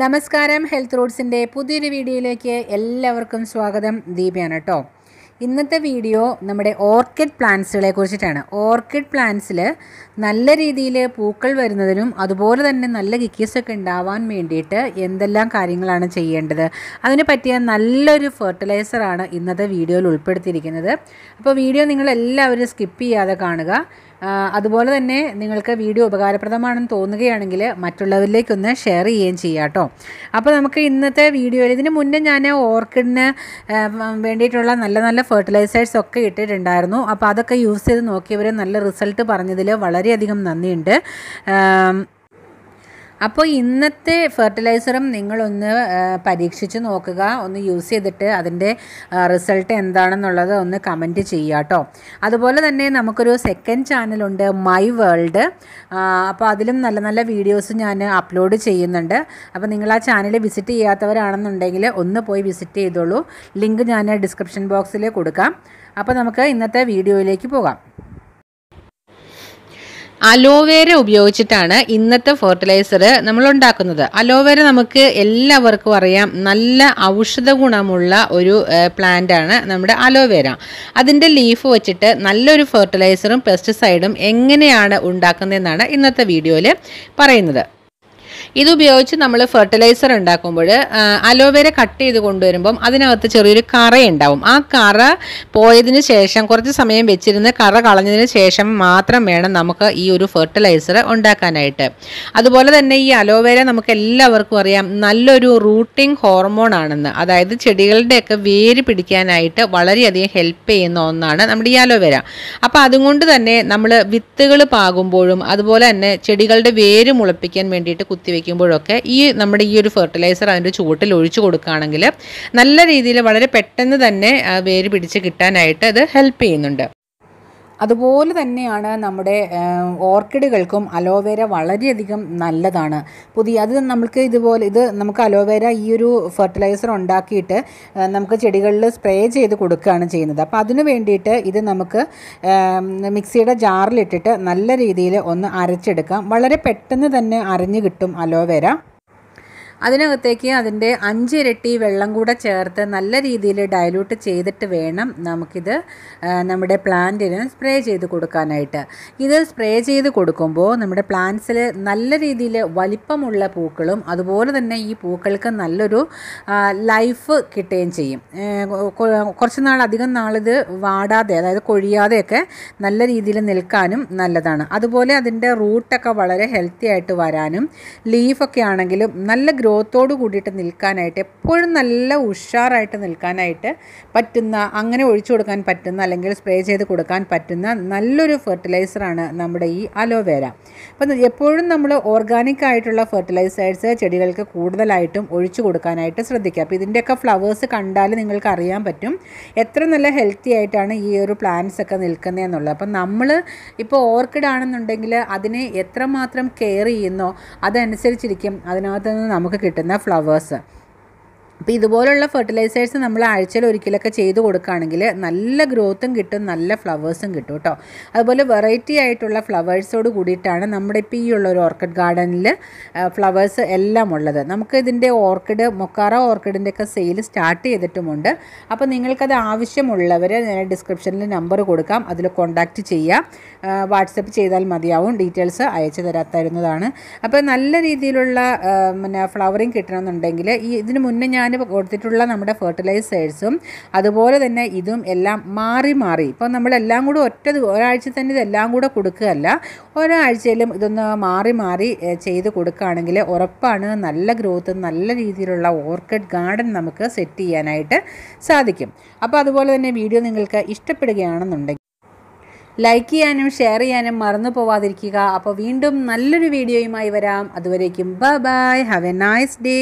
നമസ്കാരം ഹെൽത്ത് റൂട്ട്സിൻ്റെ പുതിയൊരു വീഡിയോയിലേക്ക് എല്ലാവർക്കും സ്വാഗതം ദീപയാണ് കേട്ടോ ഇന്നത്തെ വീഡിയോ നമ്മുടെ ഓർക്കിഡ് പ്ലാന്റ്സുകളെ കുറിച്ചിട്ടാണ് ഓർക്കിഡ് പ്ലാന്റ്സിൽ നല്ല രീതിയിൽ പൂക്കൾ വരുന്നതിനും അതുപോലെ തന്നെ നല്ല കിക്കീസൊക്കെ ഉണ്ടാവാൻ വേണ്ടിയിട്ട് എന്തെല്ലാം കാര്യങ്ങളാണ് ചെയ്യേണ്ടത് അതിന് പറ്റിയ നല്ലൊരു ഫെർട്ടിലൈസറാണ് ഇന്നത്തെ വീഡിയോയിൽ ഉൾപ്പെടുത്തിയിരിക്കുന്നത് അപ്പോൾ വീഡിയോ നിങ്ങൾ എല്ലാവരും സ്കിപ്പ് ചെയ്യാതെ കാണുക അതുപോലെ തന്നെ നിങ്ങൾക്ക് വീഡിയോ ഉപകാരപ്രദമാണെന്ന് തോന്നുകയാണെങ്കിൽ മറ്റുള്ളവരിലേക്കൊന്ന് ഷെയർ ചെയ്യുകയും ചെയ്യാം കേട്ടോ അപ്പോൾ നമുക്ക് ഇന്നത്തെ വീഡിയോയിൽ ഇതിന് മുന്നേ ഞാൻ ഓർക്കിഡിന് വേണ്ടിയിട്ടുള്ള നല്ല നല്ല ഫെർട്ടിലൈസേഴ്സ് ഒക്കെ ഇട്ടിട്ടുണ്ടായിരുന്നു അപ്പോൾ അതൊക്കെ യൂസ് ചെയ്ത് നോക്കിയവർ നല്ല റിസൾട്ട് പറഞ്ഞതിൽ വളരെയധികം നന്ദിയുണ്ട് അപ്പോൾ ഇന്നത്തെ ഫെർട്ടിലൈസറും നിങ്ങളൊന്ന് പരീക്ഷിച്ച് നോക്കുക ഒന്ന് യൂസ് ചെയ്തിട്ട് അതിൻ്റെ റിസൾട്ട് എന്താണെന്നുള്ളത് ഒന്ന് കമൻറ്റ് ചെയ്യുക കേട്ടോ അതുപോലെ തന്നെ നമുക്കൊരു സെക്കൻഡ് ചാനലുണ്ട് മൈ വേൾഡ് അപ്പോൾ അതിലും നല്ല നല്ല വീഡിയോസ് ഞാൻ അപ്ലോഡ് ചെയ്യുന്നുണ്ട് അപ്പോൾ നിങ്ങൾ ആ ചാനൽ വിസിറ്റ് ചെയ്യാത്തവരാണെന്നുണ്ടെങ്കിൽ ഒന്ന് പോയി വിസിറ്റ് ചെയ്തോളൂ ലിങ്ക് ഞാൻ ഡിസ്ക്രിപ്ഷൻ ബോക്സിൽ കൊടുക്കാം അപ്പോൾ നമുക്ക് ഇന്നത്തെ വീഡിയോയിലേക്ക് പോകാം അലോവേര ഉപയോഗിച്ചിട്ടാണ് ഇന്നത്തെ ഫെർട്ടിലൈസർ നമ്മൾ ഉണ്ടാക്കുന്നത് അലോവേര നമുക്ക് എല്ലാവർക്കും അറിയാം നല്ല ഔഷധ ഗുണമുള്ള ഒരു ആണ് നമ്മുടെ അലോവേര അതിൻ്റെ ലീഫ് വെച്ചിട്ട് നല്ലൊരു ഫെർട്ടിലൈസറും പെസ്റ്റിസൈഡും എങ്ങനെയാണ് ഉണ്ടാക്കുന്നതെന്നാണ് ഇന്നത്തെ വീഡിയോയിൽ പറയുന്നത് ഇതുപയോഗിച്ച് നമ്മൾ ഫെർട്ടിലൈസർ ഉണ്ടാക്കുമ്പോൾ അലോവേര കട്ട് ചെയ്ത് കൊണ്ടുവരുമ്പം അതിനകത്ത് ചെറിയൊരു കറ ഉണ്ടാവും ആ കറ പോയതിന് ശേഷം കുറച്ച് സമയം വെച്ചിരുന്ന് കറ കളഞ്ഞതിന് ശേഷം മാത്രം വേണം നമുക്ക് ഈ ഒരു ഫെർട്ടിലൈസർ ഉണ്ടാക്കാനായിട്ട് അതുപോലെ തന്നെ ഈ അലോവേര നമുക്ക് എല്ലാവർക്കും അറിയാം നല്ലൊരു റൂട്ടിംഗ് ഹോർമോൺ ആണെന്ന് അതായത് ചെടികളുടെയൊക്കെ വേര് പിടിക്കാനായിട്ട് വളരെയധികം ഹെൽപ്പ് ചെയ്യുന്ന ഒന്നാണ് നമ്മുടെ ഈ അലോവേര അപ്പോൾ അതുകൊണ്ട് തന്നെ നമ്മൾ വിത്തുകൾ പാകുമ്പോഴും അതുപോലെ തന്നെ ചെടികളുടെ വേര് മുളപ്പിക്കാൻ വേണ്ടിയിട്ട് കുത്തിവെക്കും ഉപയോഗിക്കുമ്പോഴൊക്കെ ഈ നമ്മുടെ ഈ ഒരു ഫെർട്ടിലൈസർ അതിൻ്റെ ചുവട്ടിൽ ഒഴിച്ചു കൊടുക്കുകയാണെങ്കിൽ നല്ല രീതിയിൽ വളരെ പെട്ടെന്ന് തന്നെ വേര് പിടിച്ച് കിട്ടാനായിട്ട് അത് ഹെൽപ്പ് ചെയ്യുന്നുണ്ട് അതുപോലെ തന്നെയാണ് നമ്മുടെ ഓർക്കിഡുകൾക്കും അലോവേര വളരെയധികം നല്ലതാണ് പുതിയ അത് നമുക്ക് ഇതുപോലെ ഇത് നമുക്ക് അലോവേര ഈ ഒരു ഫെർട്ടിലൈസർ ഉണ്ടാക്കിയിട്ട് നമുക്ക് ചെടികളിൽ സ്പ്രേ ചെയ്ത് കൊടുക്കുകയാണ് ചെയ്യുന്നത് അപ്പോൾ അതിന് വേണ്ടിയിട്ട് ഇത് നമുക്ക് മിക്സിയുടെ ജാറിലിട്ടിട്ട് നല്ല രീതിയിൽ ഒന്ന് അരച്ചെടുക്കാം വളരെ പെട്ടെന്ന് തന്നെ അരഞ്ഞു കിട്ടും അലോവേര അതിനകത്തേക്ക് അതിൻ്റെ ഇരട്ടി വെള്ളം കൂടെ ചേർത്ത് നല്ല രീതിയിൽ ഡയലൂട്ട് ചെയ്തിട്ട് വേണം നമുക്കിത് നമ്മുടെ പ്ലാന്റിന് സ്പ്രേ ചെയ്ത് കൊടുക്കാനായിട്ട് ഇത് സ്പ്രേ ചെയ്ത് കൊടുക്കുമ്പോൾ നമ്മുടെ പ്ലാന്റ്സിൽ നല്ല രീതിയിൽ വലിപ്പമുള്ള പൂക്കളും അതുപോലെ തന്നെ ഈ പൂക്കൾക്ക് നല്ലൊരു ലൈഫ് കിട്ടുകയും ചെയ്യും കുറച്ച് നാൾ അധികം നാളിത് വാടാതെ അതായത് കൊഴിയാതെയൊക്കെ നല്ല രീതിയിൽ നിൽക്കാനും നല്ലതാണ് അതുപോലെ അതിൻ്റെ റൂട്ടൊക്കെ വളരെ ഹെൽത്തി ആയിട്ട് വരാനും ലീഫൊക്കെ ആണെങ്കിലും നല്ല ഗ്രോ ഗ്രോത്തോട് കൂടിയിട്ട് നിൽക്കാനായിട്ട് എപ്പോഴും നല്ല ഉഷാറായിട്ട് നിൽക്കാനായിട്ട് പറ്റുന്ന അങ്ങനെ ഒഴിച്ചു കൊടുക്കാൻ പറ്റുന്ന അല്ലെങ്കിൽ സ്പ്രേ ചെയ്ത് കൊടുക്കാൻ പറ്റുന്ന നല്ലൊരു ഫെർട്ടിലൈസറാണ് നമ്മുടെ ഈ അലോവേര അപ്പം എപ്പോഴും നമ്മൾ ഓർഗാനിക് ആയിട്ടുള്ള ഫെർട്ടിലൈസേഴ്സ് ചെടികൾക്ക് കൂടുതലായിട്ടും ഒഴിച്ചു കൊടുക്കാനായിട്ട് ശ്രദ്ധിക്കുക അപ്പോൾ ഇതിൻ്റെയൊക്കെ ഫ്ലവേഴ്സ് കണ്ടാൽ നിങ്ങൾക്ക് അറിയാൻ പറ്റും എത്ര നല്ല ഹെൽത്തി ആയിട്ടാണ് ഈ ഒരു പ്ലാന്റ്സ് ഒക്കെ എന്നുള്ളത് അപ്പം നമ്മൾ ഇപ്പോൾ ഓർക്കിഡ് ആണെന്നുണ്ടെങ്കിൽ അതിനെ എത്രമാത്രം കെയർ ചെയ്യുന്നോ അതനുസരിച്ചിരിക്കും അതിനകത്ത് നിന്ന് നമുക്ക് കിട്ടുന്ന ഫ്ലവേഴ്സ് അപ്പോൾ ഇതുപോലുള്ള ഫെർട്ടിലൈസേഴ്സ് നമ്മൾ ആഴ്ചയിൽ ഒരിക്കലൊക്കെ ചെയ്ത് കൊടുക്കുകയാണെങ്കിൽ നല്ല ഗ്രോത്തും കിട്ടും നല്ല ഫ്ലവേഴ്സും കിട്ടും കേട്ടോ അതുപോലെ വെറൈറ്റി ആയിട്ടുള്ള ഫ്ലവേഴ്സോട് കൂടിയിട്ടാണ് നമ്മുടെ ഇപ്പോൾ ഈ ഉള്ള ഒരു ഓർക്കിഡ് ഗാർഡനിൽ ഫ്ലവേഴ്സ് എല്ലാം ഉള്ളത് നമുക്ക് ഇതിൻ്റെ ഓർക്കിഡ് മൊക്കാറ ഓർക്കിഡിൻ്റെയൊക്കെ സെയിൽ സ്റ്റാർട്ട് ചെയ്തിട്ടുമുണ്ട് അപ്പോൾ നിങ്ങൾക്കത് ആവശ്യമുള്ളവർ ഞാൻ ഡിസ്ക്രിപ്ഷനിൽ നമ്പർ കൊടുക്കാം അതിൽ കോൺടാക്റ്റ് ചെയ്യാം വാട്സപ്പ് ചെയ്താൽ മതിയാവും ഡീറ്റെയിൽസ് അയച്ചു തരാത്തായിരുന്നതാണ് അപ്പോൾ നല്ല രീതിയിലുള്ള പിന്നെ ഫ്ലവറിങ് കിട്ടണമെന്നുണ്ടെങ്കിൽ ഈ ഇതിന് മുന്നേ ഞാൻ ഗവൺമെൻറ് കൊടുത്തിട്ടുള്ള നമ്മുടെ ഫെർട്ടിലൈസേഴ്സും അതുപോലെ തന്നെ ഇതും എല്ലാം മാറി മാറി ഇപ്പോൾ നമ്മളെല്ലാം കൂടെ ഒറ്റ ഒരാഴ്ച തന്നെ ഇതെല്ലാം കൂടെ കൊടുക്കുകയല്ല ഒരാഴ്ചയിലും ഇതൊന്ന് മാറി മാറി ചെയ്ത് കൊടുക്കുകയാണെങ്കിൽ ഉറപ്പാണ് നല്ല ഗ്രോത്ത് നല്ല രീതിയിലുള്ള ഓർക്കിഡ് ഗാർഡൻ നമുക്ക് സെറ്റ് ചെയ്യാനായിട്ട് സാധിക്കും അപ്പോൾ അതുപോലെ തന്നെ വീഡിയോ നിങ്ങൾക്ക് ഇഷ്ടപ്പെടുകയാണെന്നുണ്ടെങ്കിൽ ലൈക്ക് ചെയ്യാനും ഷെയർ ചെയ്യാനും മറന്നു പോവാതിരിക്കുക അപ്പോൾ വീണ്ടും നല്ലൊരു വീഡിയോയുമായി വരാം അതുവരേക്കും bye bye have a nice day